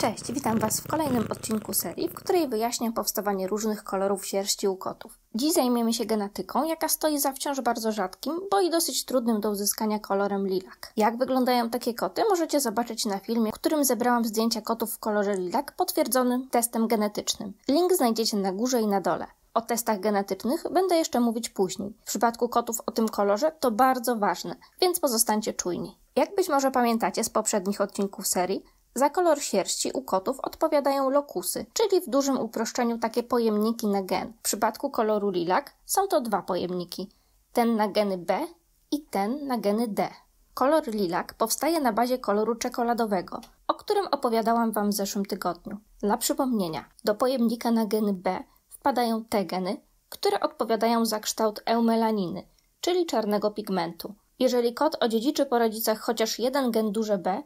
Cześć, witam Was w kolejnym odcinku serii, w której wyjaśniam powstawanie różnych kolorów sierści u kotów. Dziś zajmiemy się genetyką, jaka stoi za wciąż bardzo rzadkim, bo i dosyć trudnym do uzyskania kolorem lilak. Jak wyglądają takie koty, możecie zobaczyć na filmie, w którym zebrałam zdjęcia kotów w kolorze lilak potwierdzonym testem genetycznym. Link znajdziecie na górze i na dole. O testach genetycznych będę jeszcze mówić później. W przypadku kotów o tym kolorze to bardzo ważne, więc pozostańcie czujni. Jak być może pamiętacie z poprzednich odcinków serii, za kolor sierści u kotów odpowiadają lokusy, czyli w dużym uproszczeniu takie pojemniki na gen. W przypadku koloru lilak są to dwa pojemniki: ten na geny B i ten na geny D. Kolor lilak powstaje na bazie koloru czekoladowego, o którym opowiadałam Wam w zeszłym tygodniu. Dla przypomnienia, do pojemnika na geny B wpadają te geny, które odpowiadają za kształt eumelaniny, czyli czarnego pigmentu. Jeżeli kot odziedziczy po rodzicach chociaż jeden gen duże B,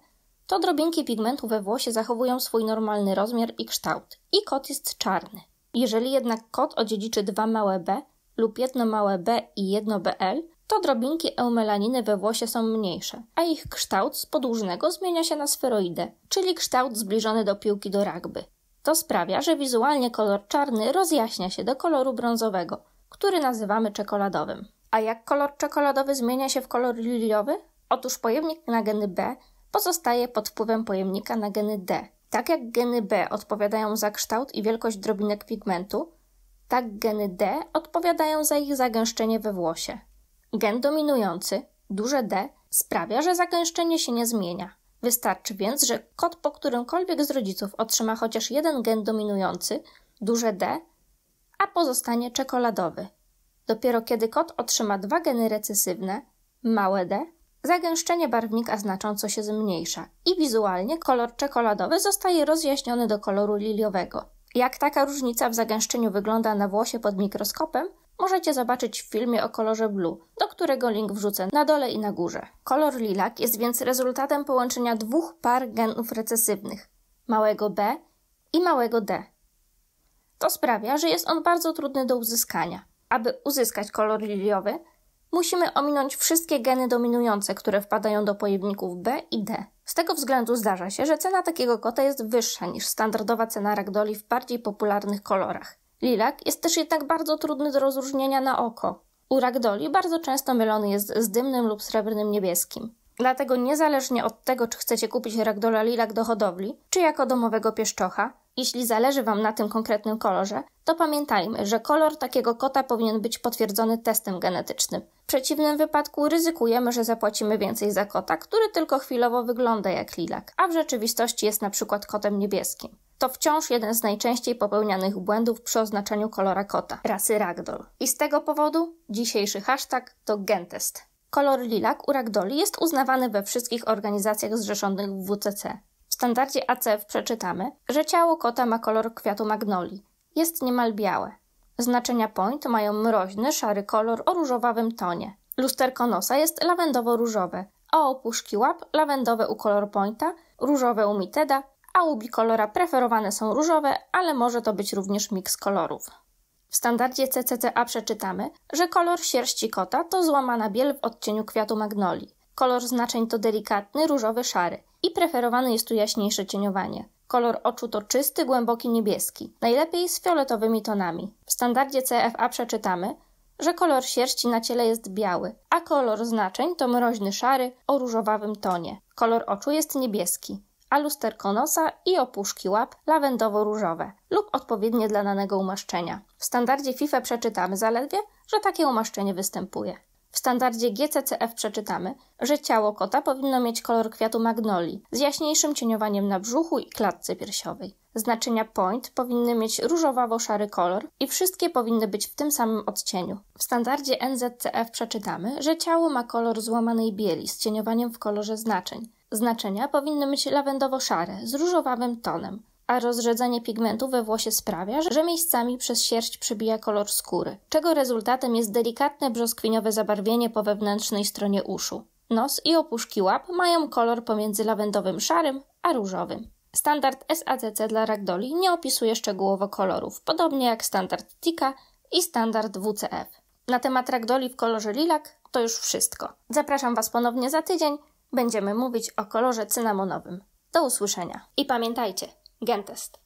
to drobinki pigmentu we włosie zachowują swój normalny rozmiar i kształt i kot jest czarny. Jeżeli jednak kot odziedziczy dwa małe b lub jedno małe b i jedno bl, to drobinki eumelaniny we włosie są mniejsze, a ich kształt z podłużnego zmienia się na sferoidę, czyli kształt zbliżony do piłki do rugby. To sprawia, że wizualnie kolor czarny rozjaśnia się do koloru brązowego, który nazywamy czekoladowym. A jak kolor czekoladowy zmienia się w kolor liliowy? Otóż pojemnik na geny B pozostaje pod wpływem pojemnika na geny D. Tak jak geny B odpowiadają za kształt i wielkość drobinek pigmentu, tak geny D odpowiadają za ich zagęszczenie we włosie. Gen dominujący, duże D, sprawia, że zagęszczenie się nie zmienia. Wystarczy więc, że kot po którymkolwiek z rodziców otrzyma chociaż jeden gen dominujący, duże D, a pozostanie czekoladowy. Dopiero kiedy kot otrzyma dwa geny recesywne, małe D, Zagęszczenie barwnika znacząco się zmniejsza i wizualnie kolor czekoladowy zostaje rozjaśniony do koloru liliowego. Jak taka różnica w zagęszczeniu wygląda na włosie pod mikroskopem, możecie zobaczyć w filmie o kolorze blue, do którego link wrzucę na dole i na górze. Kolor lilak jest więc rezultatem połączenia dwóch par genów recesywnych małego b i małego d. To sprawia, że jest on bardzo trudny do uzyskania. Aby uzyskać kolor liliowy, musimy ominąć wszystkie geny dominujące, które wpadają do pojemników B i D. Z tego względu zdarza się, że cena takiego kota jest wyższa niż standardowa cena ragdoli w bardziej popularnych kolorach. Lilak jest też jednak bardzo trudny do rozróżnienia na oko. U ragdoli bardzo często mylony jest z dymnym lub srebrnym niebieskim. Dlatego niezależnie od tego, czy chcecie kupić ragdola lilak do hodowli, czy jako domowego pieszczocha, jeśli zależy Wam na tym konkretnym kolorze, to pamiętajmy, że kolor takiego kota powinien być potwierdzony testem genetycznym. W przeciwnym wypadku ryzykujemy, że zapłacimy więcej za kota, który tylko chwilowo wygląda jak lilak, a w rzeczywistości jest na przykład kotem niebieskim. To wciąż jeden z najczęściej popełnianych błędów przy oznaczeniu kolora kota, rasy ragdoll. I z tego powodu dzisiejszy hashtag to gentest. Kolor lilak u ragdoli jest uznawany we wszystkich organizacjach zrzeszonych w WCC standardzie ACF przeczytamy, że ciało kota ma kolor kwiatu magnolii. Jest niemal białe. Znaczenia point mają mroźny, szary kolor o różowawym tonie. Lusterko nosa jest lawendowo-różowe, a opuszki łap lawendowe u kolor pointa, różowe u miteda, a u bikolora preferowane są różowe, ale może to być również miks kolorów. W standardzie CCCA przeczytamy, że kolor sierści kota to złamana biel w odcieniu kwiatu magnolii. Kolor znaczeń to delikatny, różowy, szary i preferowane jest tu jaśniejsze cieniowanie. Kolor oczu to czysty, głęboki niebieski, najlepiej z fioletowymi tonami. W standardzie CFA przeczytamy, że kolor sierści na ciele jest biały, a kolor znaczeń to mroźny szary o różowawym tonie. Kolor oczu jest niebieski, a lusterko nosa i opuszki łap lawendowo-różowe lub odpowiednie dla danego umaszczenia. W standardzie FIFA przeczytamy zaledwie, że takie umaszczenie występuje. W standardzie GCCF przeczytamy, że ciało kota powinno mieć kolor kwiatu magnolii z jaśniejszym cieniowaniem na brzuchu i klatce piersiowej. Znaczenia point powinny mieć różowawo-szary kolor i wszystkie powinny być w tym samym odcieniu. W standardzie NZCF przeczytamy, że ciało ma kolor złamanej bieli z cieniowaniem w kolorze znaczeń. Znaczenia powinny mieć lawendowo-szare z różowawym tonem a rozrzedzenie pigmentu we włosie sprawia, że miejscami przez sierść przebija kolor skóry, czego rezultatem jest delikatne brzoskwiniowe zabarwienie po wewnętrznej stronie uszu. Nos i opuszki łap mają kolor pomiędzy lawendowym szarym a różowym. Standard SACC dla ragdoli nie opisuje szczegółowo kolorów, podobnie jak standard TIKA i standard WCF. Na temat ragdoli w kolorze lilak to już wszystko. Zapraszam Was ponownie za tydzień. Będziemy mówić o kolorze cynamonowym. Do usłyszenia. I pamiętajcie, Gentest.